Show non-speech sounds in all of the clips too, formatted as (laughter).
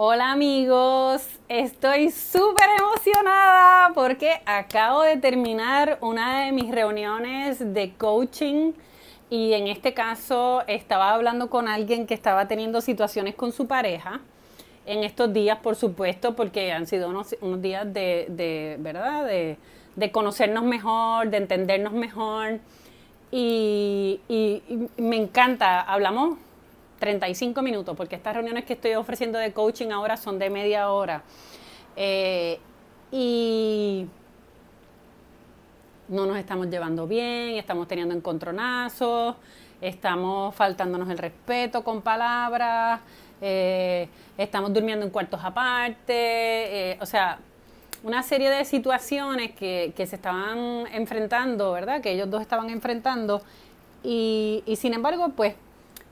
Hola amigos, estoy súper emocionada porque acabo de terminar una de mis reuniones de coaching y en este caso estaba hablando con alguien que estaba teniendo situaciones con su pareja en estos días, por supuesto, porque han sido unos, días de, ¿verdad? De, conocernos mejor, de entendernos mejor. y me encanta, hablamos 35 minutos, porque estas reuniones que estoy ofreciendo de coaching ahora son de media hora. Eh, y no nos estamos llevando bien, estamos teniendo encontronazos, estamos faltándonos el respeto con palabras, eh, estamos durmiendo en cuartos aparte, eh, o sea, una serie de situaciones que, que, se estaban enfrentando, ¿verdad? Que ellos dos estaban enfrentando y, y sin embargo, pues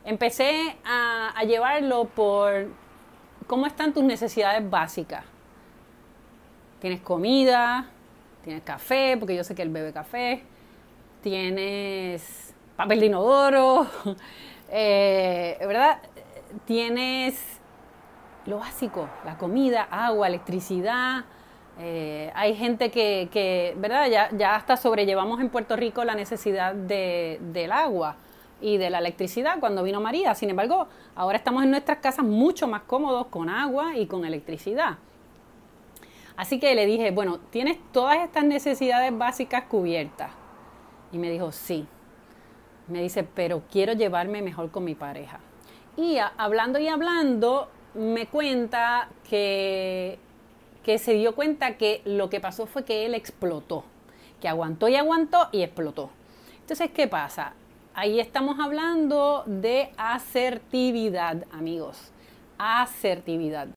empecé a, llevarlo por cómo están tus necesidades básicas. Tienes comida, tienes café, porque yo sé que él bebe café, tienes papel de inodoro, (laughs) eh, ¿verdad? Tienes lo básico, la comida, agua, electricidad. Eh, hay gente que, ¿verdad? Ya, hasta sobrellevamos en Puerto Rico la necesidad del agua y de la electricidad cuando vino María. Sin embargo, ahora estamos en nuestras casas mucho más cómodos con agua y con electricidad. Así que le dije, bueno, ¿tienes todas estas necesidades básicas cubiertas? Y me dijo, sí. Me dice, pero quiero llevarme mejor con mi pareja. Y hablando y hablando, me cuenta que, que se dio cuenta que lo que pasó fue que él explotó, que aguantó y aguantó y explotó. Entonces, ¿qué pasa? ahí estamos hablando de asertividad, amigos. Asertividad.